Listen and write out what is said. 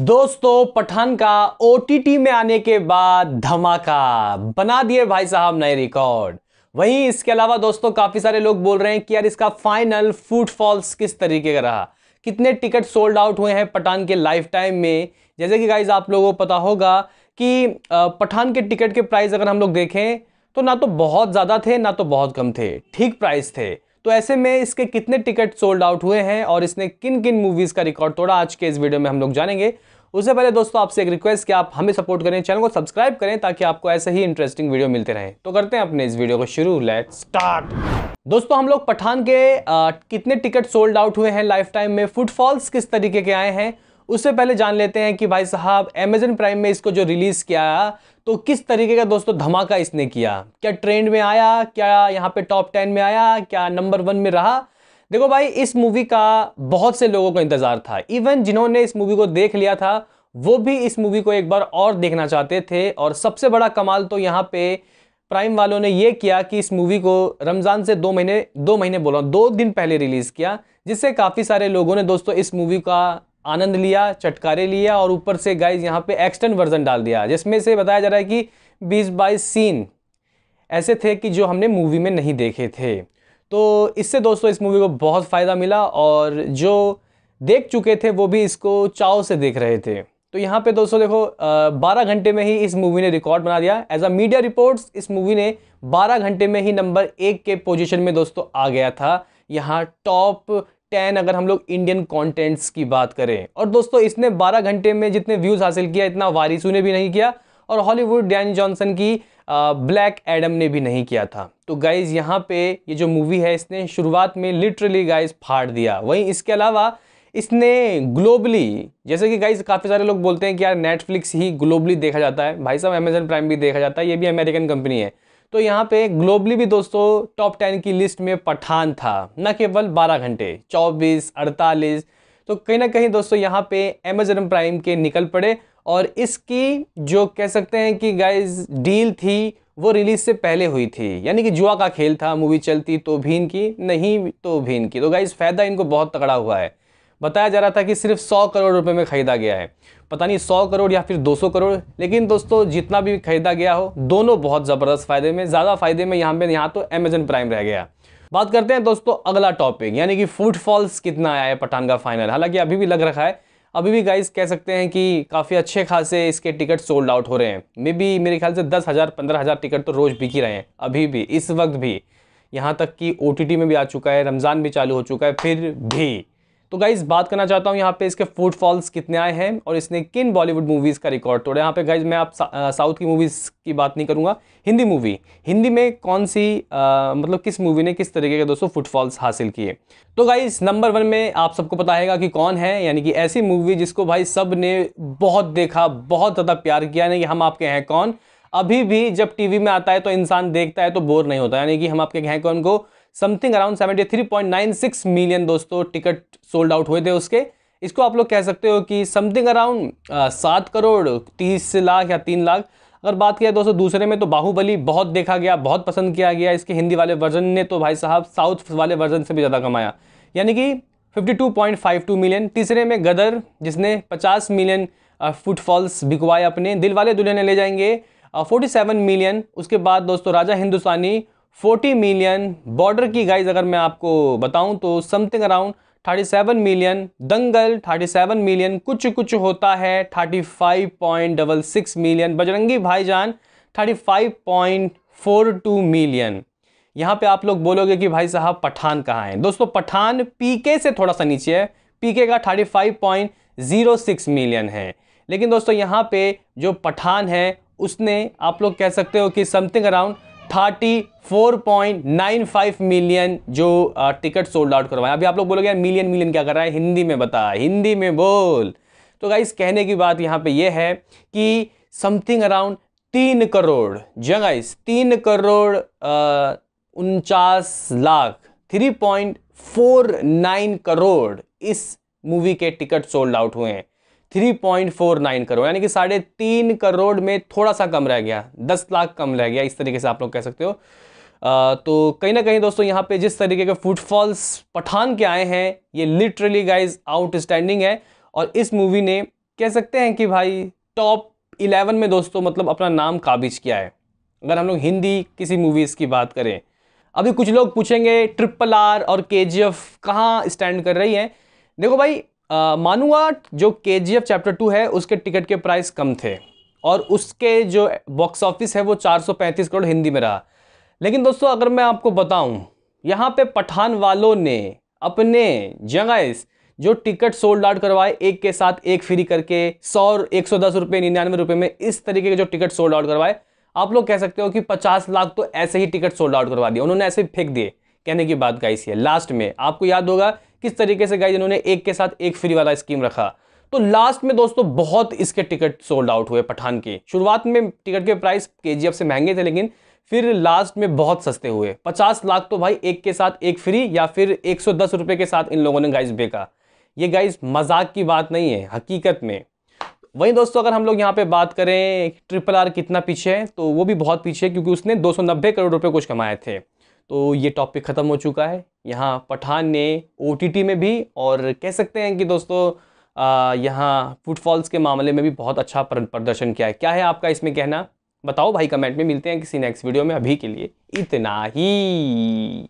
दोस्तों पठान का ओ में आने के बाद धमाका बना दिए भाई साहब नए रिकॉर्ड वहीं इसके अलावा दोस्तों काफी सारे लोग बोल रहे हैं कि यार इसका फाइनल फूटफॉल्स किस तरीके का रहा कितने टिकट सोल्ड आउट हुए हैं पठान के लाइफ टाइम में जैसे कि गाइज आप लोगों को पता होगा कि पठान के टिकट के प्राइस अगर हम लोग देखें तो ना तो बहुत ज़्यादा थे ना तो बहुत कम थे ठीक प्राइस थे तो ऐसे में इसके कितने टिकट सोल्ड आउट हुए हैं और इसने किन किन मूवीज़ का रिकॉर्ड तोड़ा आज के इस वीडियो में हम लोग जानेंगे उससे पहले दोस्तों आपसे एक रिक्वेस्ट कि आप हमें सपोर्ट करें चैनल को सब्सक्राइब करें ताकि आपको ऐसे ही इंटरेस्टिंग वीडियो मिलते रहे तो करते हैं अपने इस वीडियो को शुरू लेट स्टार्ट दोस्तों हम लोग पठान के आ, कितने टिकट सोल्ड आउट हुए हैं लाइफ टाइम में फुटफॉल्स किस तरीके के आए हैं उससे पहले जान लेते हैं कि भाई साहब अमेजन प्राइम में इसको जो रिलीज़ किया तो किस तरीके का दोस्तों धमाका इसने किया क्या ट्रेंड में आया क्या यहाँ पे टॉप टेन में आया क्या नंबर वन में रहा देखो भाई इस मूवी का बहुत से लोगों को इंतज़ार था इवन जिन्होंने इस मूवी को देख लिया था वो भी इस मूवी को एक बार और देखना चाहते थे और सबसे बड़ा कमाल तो यहाँ पे प्राइम वालों ने ये किया कि इस मूवी को रमज़ान से दो महीने दो महीने बोला दो दिन पहले रिलीज़ किया जिससे काफ़ी सारे लोगों ने दोस्तों इस मूवी का आनंद लिया चटकारे लिया और ऊपर से गाइज यहाँ पे एक्सटर्न वर्जन डाल दिया जिसमें से बताया जा रहा है कि बीस बाईस सीन ऐसे थे कि जो हमने मूवी में नहीं देखे थे तो इससे दोस्तों इस मूवी को बहुत फ़ायदा मिला और जो देख चुके थे वो भी इसको चाव से देख रहे थे तो यहाँ पे दोस्तों देखो बारह घंटे में ही इस मूवी ने रिकॉर्ड बना दिया एज अ मीडिया रिपोर्ट्स इस मूवी ने बारह घंटे में ही नंबर एक के पोजीशन में दोस्तों आ गया था यहाँ टॉप टेन अगर हम लोग इंडियन कॉन्टेंट्स की बात करें और दोस्तों इसने 12 घंटे में जितने व्यूज़ हासिल किया इतना वारिसू ने भी नहीं किया और हॉलीवुड डैन जॉनसन की ब्लैक एडम ने भी नहीं किया था तो गाइज़ यहाँ पे ये जो मूवी है इसने शुरुआत में लिटरली गाइज फाड़ दिया वहीं इसके अलावा इसने ग्लोबली जैसे कि गाइज काफ़ी सारे लोग बोलते हैं कि यार नेटफ्लिक्स ही ग्लोबली देखा जाता है भाई साहब अमेजन प्राइम भी देखा जाता है ये भी अमेरिकन कंपनी है तो यहाँ पे ग्लोबली भी दोस्तों टॉप टेन की लिस्ट में पठान था न केवल बारह घंटे चौबीस अड़तालीस तो कहीं ना कहीं दोस्तों यहाँ पे अमेजन प्राइम के निकल पड़े और इसकी जो कह सकते हैं कि गाइज डील थी वो रिलीज से पहले हुई थी यानी कि जुआ का खेल था मूवी चलती तो भी इनकी नहीं तो भी इनकी तो गाइज फ़ायदा इनको बहुत तगड़ा हुआ है बताया जा रहा था कि सिर्फ सौ करोड़ रुपये में ख़रीदा गया है पता नहीं सौ करोड़ या फिर दो सौ करोड़ लेकिन दोस्तों जितना भी ख़रीदा गया हो दोनों बहुत ज़बरदस्त फ़ायदे में ज़्यादा फ़ायदे में यहाँ पे यहाँ तो अमेजन प्राइम रह गया बात करते हैं दोस्तों अगला टॉपिक यानी कि फूटफॉल्स कितना आया है पठान का फाइनल हालांकि अभी भी लग रखा है अभी भी गाइज़ कह सकते हैं कि काफ़ी अच्छे खासे इसके टिकट सोल्ड आउट हो रहे हैं मे बी मेरे ख्याल से दस हज़ार पंद्रह हज़ार टिकट तो रोज़ बिक ही रहे हैं अभी भी इस वक्त भी यहाँ तक कि ओ में भी आ चुका है रमज़ान भी चालू हो चुका है फिर भी तो गाइज बात करना चाहता हूँ यहाँ पे इसके फूटफॉल्स कितने आए हैं और इसने किन बॉलीवुड मूवीज़ का रिकॉर्ड तोड़ा यहाँ पे गाइज मैं आप साउथ की मूवीज़ की बात नहीं करूँगा हिंदी मूवी हिंदी में कौन सी आ, मतलब किस मूवी ने किस तरीके के दोस्तों फुटफॉल्स हासिल किए तो गाइज नंबर वन में आप सबको पता हैगा कि कौन है यानी कि ऐसी मूवी जिसको भाई सब ने बहुत देखा बहुत ज़्यादा प्यार किया यानी कि हम आपके हैं कौन अभी भी जब टीवी में आता है तो इंसान देखता है तो बोर नहीं होता यानी कि हम आपके हैं कौन को something around seventy three point nine six million दोस्तों टिकट सोल्ड आउट हुए थे उसके इसको आप लोग कह सकते हो कि समथिंग अराउंड सात करोड़ तीस लाख या तीन लाख अगर बात किया दोस्तों दूसरे में तो बाहुबली बहुत देखा गया बहुत पसंद किया गया इसके हिंदी वाले वर्जन ने तो भाई साहब साउथ वाले वर्जन से भी ज़्यादा कमाया यानी कि 52.52 मिलियन तीसरे में गदर जिसने 50 मिलियन फुटफॉल्स बिकवाए अपने दिल वाले दुल्हन ले जाएंगे 47 मिलियन उसके बाद दोस्तों राजा हिंदुस्तानी 40 मिलियन बॉर्डर की गाइज अगर मैं आपको बताऊं तो something thirty 37 million Dangal 37 million कुछ कुछ होता है 35.66 मिलियन बजरंगी भाईजान 35.42 मिलियन यहाँ पे आप लोग बोलोगे कि भाई साहब पठान कहाँ है दोस्तों पठान पीके से थोड़ा सा नीचे है पीके का 35.06 मिलियन है लेकिन दोस्तों यहाँ पे जो पठान है उसने आप लोग कह सकते हो कि समथिंग अराउंड 34.95 मिलियन जो टिकट सोल्ड आउट करवाए अभी आप लोग बोलोगे यार मिलियन मिलियन क्या कर रहा है हिंदी में बता हिंदी में बोल तो गाइस कहने की बात यहाँ पे ये है कि समथिंग अराउंड तीन करोड़ जी गाइस हाँ तीन करोड़ उनचास लाख 3.49 करोड़ इस मूवी के टिकट सोल्ड आउट हुए हैं 3.49 करोड़ यानी कि साढ़े तीन करोड़ में थोड़ा सा कम रह गया दस लाख कम रह गया इस तरीके से आप लोग कह सकते हो आ, तो कहीं ना कहीं दोस्तों यहाँ पे जिस तरीके के फुटफॉल्स पठान के आए हैं ये लिटरली गाइज आउटस्टैंडिंग है और इस मूवी ने कह सकते हैं कि भाई टॉप इलेवन में दोस्तों मतलब अपना नाम काबिज किया है अगर हम लोग हिंदी किसी मूवीज़ की बात करें अभी कुछ लोग पूछेंगे ट्रिपल आर और के जी एफ कहाँ स्टैंड कर रही हैं देखो भाई मानुआ जो के जी एफ चैप्टर टू है उसके टिकट के प्राइस कम थे और उसके जो बॉक्स ऑफिस है वो 435 करोड़ हिंदी में रहा लेकिन दोस्तों अगर मैं आपको बताऊं यहाँ पे पठान वालों ने अपने जगह जो टिकट सोल्ड आउट करवाए एक के साथ एक फ्री करके सौ एक सौ दस रुपये निन्यानवे रुपये में इस तरीके के जो टिकट सोल्ड आउट करवाए आप लोग कह सकते हो कि पचास लाख तो ऐसे ही टिकट सोल्ड आउट करवा दिए उन्होंने ऐसे फेंक दिए कहने की बात का इसी है लास्ट में आपको याद होगा किस तरीके से गाइज इन्होंने एक के साथ एक फ्री वाला स्कीम रखा तो लास्ट में दोस्तों बहुत इसके टिकट सोल्ड आउट हुए पठान के शुरुआत में टिकट के प्राइस के से महंगे थे लेकिन फिर लास्ट में बहुत सस्ते हुए 50 लाख तो भाई एक के साथ एक फ्री या फिर एक सौ के साथ इन लोगों ने गाइस बेका ये गाइस मजाक की बात नहीं है हकीकत में वहीं दोस्तों अगर हम लोग यहाँ पे बात करें ट्रिपल आर कितना पीछे है तो वो भी बहुत पीछे है क्योंकि उसने 290 करोड़ रुपए कुछ कमाए थे तो ये टॉपिक ख़त्म हो चुका है यहाँ पठान ने ओ में भी और कह सकते हैं कि दोस्तों यहाँ फुटफॉल्स के मामले में भी बहुत अच्छा प्रदर्शन किया है क्या है आपका इसमें कहना बताओ भाई कमेंट में मिलते हैं किसी नेक्स्ट वीडियो में अभी के लिए इतना ही